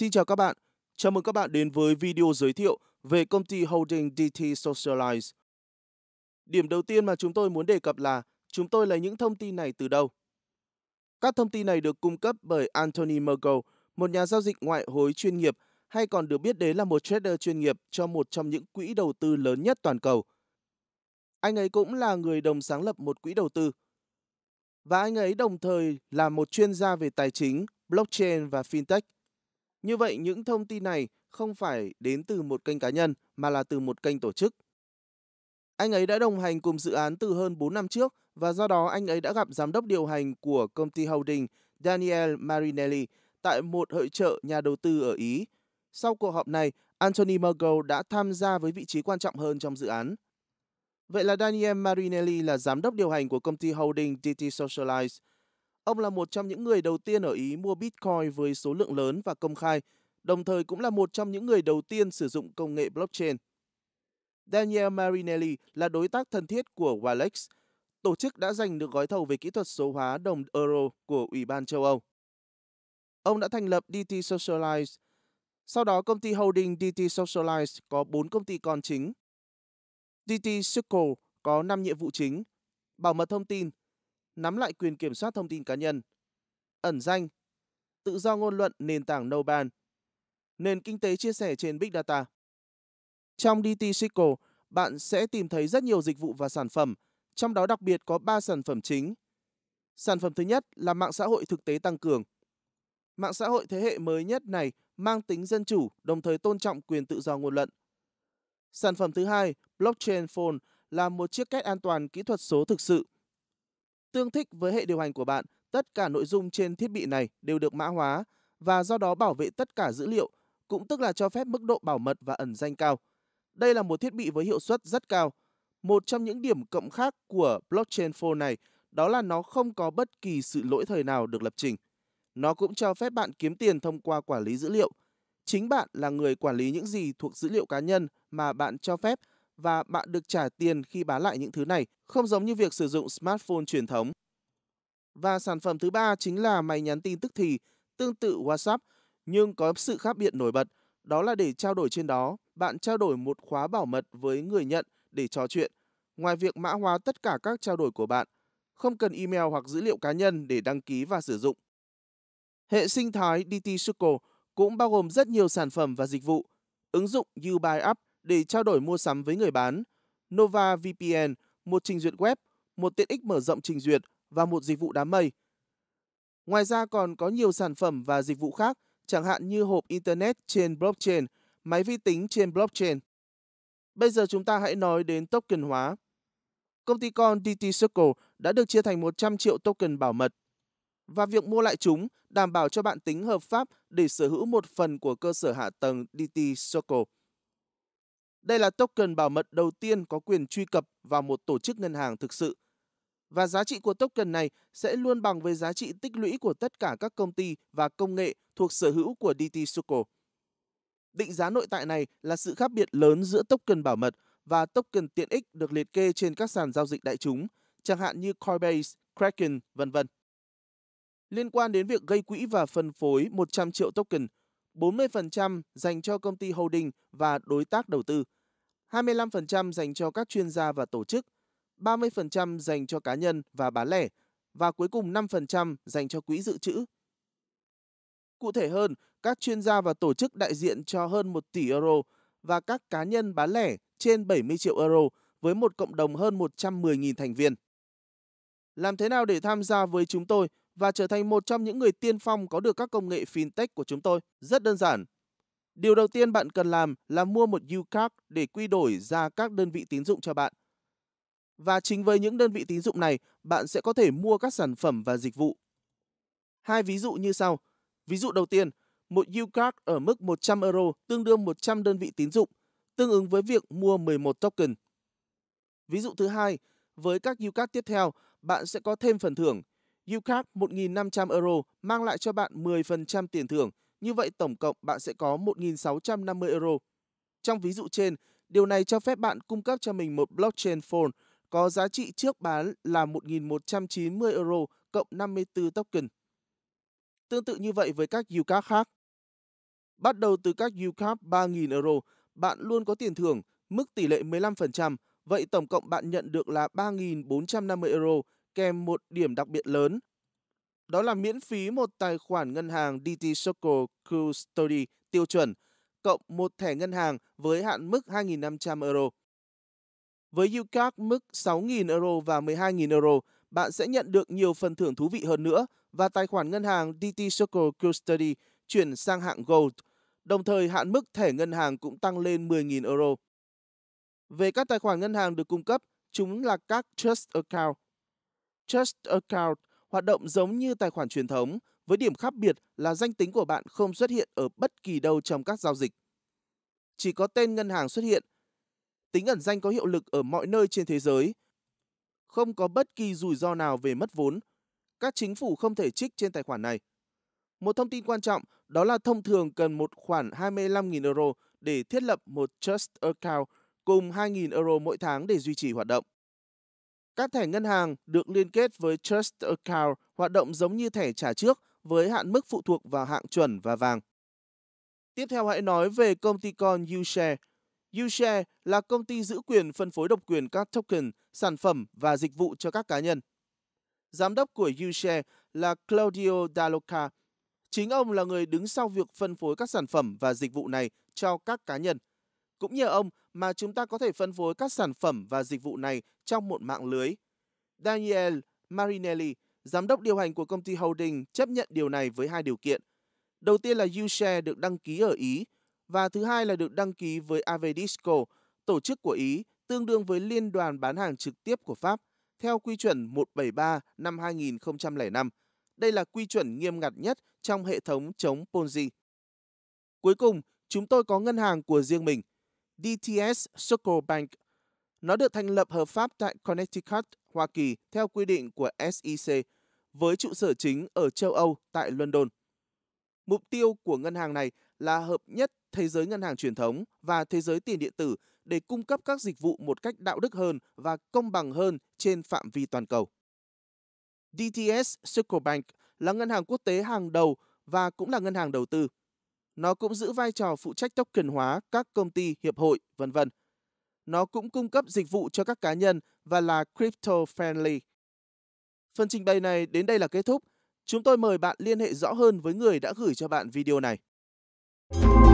Xin chào các bạn, chào mừng các bạn đến với video giới thiệu về công ty holding DT Socialize. Điểm đầu tiên mà chúng tôi muốn đề cập là chúng tôi lấy những thông tin này từ đâu. Các thông tin này được cung cấp bởi Anthony Mergo, một nhà giao dịch ngoại hối chuyên nghiệp hay còn được biết đến là một trader chuyên nghiệp cho một trong những quỹ đầu tư lớn nhất toàn cầu. Anh ấy cũng là người đồng sáng lập một quỹ đầu tư. Và anh ấy đồng thời là một chuyên gia về tài chính, blockchain và fintech. Như vậy, những thông tin này không phải đến từ một kênh cá nhân mà là từ một kênh tổ chức. Anh ấy đã đồng hành cùng dự án từ hơn 4 năm trước và do đó anh ấy đã gặp giám đốc điều hành của công ty holding Daniel Marinelli tại một hội trợ nhà đầu tư ở Ý. Sau cuộc họp này, Anthony Mergo đã tham gia với vị trí quan trọng hơn trong dự án. Vậy là Daniel Marinelli là giám đốc điều hành của công ty holding DT Socialize, Ông là một trong những người đầu tiên ở Ý mua Bitcoin với số lượng lớn và công khai, đồng thời cũng là một trong những người đầu tiên sử dụng công nghệ blockchain. Daniel Marinelli là đối tác thân thiết của Walex, tổ chức đã giành được gói thầu về kỹ thuật số hóa đồng euro của Ủy ban châu Âu. Ông đã thành lập DT Socialize. Sau đó, công ty holding DT Socialize có 4 công ty con chính. DT Circle có 5 nhiệm vụ chính, bảo mật thông tin, nắm lại quyền kiểm soát thông tin cá nhân, ẩn danh, tự do ngôn luận nền tảng no ban, nền kinh tế chia sẻ trên Big Data. Trong DT Cycle, bạn sẽ tìm thấy rất nhiều dịch vụ và sản phẩm, trong đó đặc biệt có 3 sản phẩm chính. Sản phẩm thứ nhất là mạng xã hội thực tế tăng cường. Mạng xã hội thế hệ mới nhất này mang tính dân chủ, đồng thời tôn trọng quyền tự do ngôn luận. Sản phẩm thứ hai, Blockchain Phone, là một chiếc két an toàn kỹ thuật số thực sự – Tương thích với hệ điều hành của bạn, tất cả nội dung trên thiết bị này đều được mã hóa và do đó bảo vệ tất cả dữ liệu, cũng tức là cho phép mức độ bảo mật và ẩn danh cao. Đây là một thiết bị với hiệu suất rất cao. Một trong những điểm cộng khác của blockchain phone này đó là nó không có bất kỳ sự lỗi thời nào được lập trình. Nó cũng cho phép bạn kiếm tiền thông qua quản lý dữ liệu. Chính bạn là người quản lý những gì thuộc dữ liệu cá nhân mà bạn cho phép và bạn được trả tiền khi bán lại những thứ này, không giống như việc sử dụng smartphone truyền thống. Và sản phẩm thứ ba chính là máy nhắn tin tức thì, tương tự WhatsApp, nhưng có sự khác biệt nổi bật, đó là để trao đổi trên đó, bạn trao đổi một khóa bảo mật với người nhận để trò chuyện. Ngoài việc mã hóa tất cả các trao đổi của bạn, không cần email hoặc dữ liệu cá nhân để đăng ký và sử dụng. Hệ sinh thái DT Circle cũng bao gồm rất nhiều sản phẩm và dịch vụ. Ứng dụng YouBuyUp. App để trao đổi mua sắm với người bán, Nova VPN, một trình duyệt web, một tiện ích mở rộng trình duyệt và một dịch vụ đám mây. Ngoài ra còn có nhiều sản phẩm và dịch vụ khác, chẳng hạn như hộp Internet trên blockchain, máy vi tính trên blockchain. Bây giờ chúng ta hãy nói đến token hóa. Công ty con DT Circle đã được chia thành 100 triệu token bảo mật. Và việc mua lại chúng đảm bảo cho bạn tính hợp pháp để sở hữu một phần của cơ sở hạ tầng DT Circle. Đây là token bảo mật đầu tiên có quyền truy cập vào một tổ chức ngân hàng thực sự. Và giá trị của token này sẽ luôn bằng với giá trị tích lũy của tất cả các công ty và công nghệ thuộc sở hữu của DT Circle. Định giá nội tại này là sự khác biệt lớn giữa token bảo mật và token tiện ích được liệt kê trên các sàn giao dịch đại chúng, chẳng hạn như Coinbase, Kraken, vân vân. Liên quan đến việc gây quỹ và phân phối 100 triệu token – 40% dành cho công ty holding và đối tác đầu tư, 25% dành cho các chuyên gia và tổ chức, 30% dành cho cá nhân và bán lẻ, và cuối cùng 5% dành cho quỹ dự trữ. Cụ thể hơn, các chuyên gia và tổ chức đại diện cho hơn 1 tỷ euro và các cá nhân bán lẻ trên 70 triệu euro với một cộng đồng hơn 110.000 thành viên. Làm thế nào để tham gia với chúng tôi? và trở thành một trong những người tiên phong có được các công nghệ fintech của chúng tôi. Rất đơn giản. Điều đầu tiên bạn cần làm là mua một u để quy đổi ra các đơn vị tín dụng cho bạn. Và chính với những đơn vị tín dụng này, bạn sẽ có thể mua các sản phẩm và dịch vụ. Hai ví dụ như sau. Ví dụ đầu tiên, một u ở mức 100 euro tương đương 100 đơn vị tín dụng, tương ứng với việc mua 11 token. Ví dụ thứ hai, với các u tiếp theo, bạn sẽ có thêm phần thưởng – Ucard 1.500 euro mang lại cho bạn 10% tiền thưởng, như vậy tổng cộng bạn sẽ có 1.650 euro. Trong ví dụ trên, điều này cho phép bạn cung cấp cho mình một blockchain phone có giá trị trước bán là 1.190 euro cộng 54 token. Tương tự như vậy với các Ucard khác. Bắt đầu từ các Ucard 3.000 euro, bạn luôn có tiền thưởng mức tỷ lệ 15%, vậy tổng cộng bạn nhận được là 3.450 euro kèm một điểm đặc biệt lớn. Đó là miễn phí một tài khoản ngân hàng DT Circle Custody tiêu chuẩn cộng một thẻ ngân hàng với hạn mức 2.500 euro. Với UCAC mức 6.000 euro và 12.000 euro, bạn sẽ nhận được nhiều phần thưởng thú vị hơn nữa và tài khoản ngân hàng DT Circle Custody chuyển sang hạng Gold, đồng thời hạn mức thẻ ngân hàng cũng tăng lên 10.000 euro. Về các tài khoản ngân hàng được cung cấp, chúng là các Trust Account Trust Account hoạt động giống như tài khoản truyền thống, với điểm khác biệt là danh tính của bạn không xuất hiện ở bất kỳ đâu trong các giao dịch. Chỉ có tên ngân hàng xuất hiện. Tính ẩn danh có hiệu lực ở mọi nơi trên thế giới. Không có bất kỳ rủi ro nào về mất vốn. Các chính phủ không thể trích trên tài khoản này. Một thông tin quan trọng đó là thông thường cần một khoản 25.000 euro để thiết lập một trust account cùng 2.000 euro mỗi tháng để duy trì hoạt động. Các thẻ ngân hàng được liên kết với Trust Account hoạt động giống như thẻ trả trước với hạn mức phụ thuộc vào hạng chuẩn và vàng. Tiếp theo hãy nói về công ty con Ushare. Ushare là công ty giữ quyền phân phối độc quyền các token, sản phẩm và dịch vụ cho các cá nhân. Giám đốc của Ushare là Claudio daloca Chính ông là người đứng sau việc phân phối các sản phẩm và dịch vụ này cho các cá nhân – cũng nhờ ông mà chúng ta có thể phân phối các sản phẩm và dịch vụ này trong một mạng lưới. Daniel Marinelli, giám đốc điều hành của công ty holding chấp nhận điều này với hai điều kiện. Đầu tiên là Ushare được đăng ký ở Ý và thứ hai là được đăng ký với Avedisco, tổ chức của Ý tương đương với liên đoàn bán hàng trực tiếp của Pháp theo quy chuẩn 173 năm 2005. Đây là quy chuẩn nghiêm ngặt nhất trong hệ thống chống Ponzi. Cuối cùng, chúng tôi có ngân hàng của riêng mình. DTS Circle Bank. Nó được thành lập hợp pháp tại Connecticut, Hoa Kỳ theo quy định của SEC với trụ sở chính ở châu Âu tại London. Mục tiêu của ngân hàng này là hợp nhất thế giới ngân hàng truyền thống và thế giới tiền điện tử để cung cấp các dịch vụ một cách đạo đức hơn và công bằng hơn trên phạm vi toàn cầu. DTS Circle Bank là ngân hàng quốc tế hàng đầu và cũng là ngân hàng đầu tư – nó cũng giữ vai trò phụ trách token hóa các công ty, hiệp hội, vân vân. Nó cũng cung cấp dịch vụ cho các cá nhân và là crypto friendly. Phần trình bày này đến đây là kết thúc. Chúng tôi mời bạn liên hệ rõ hơn với người đã gửi cho bạn video này.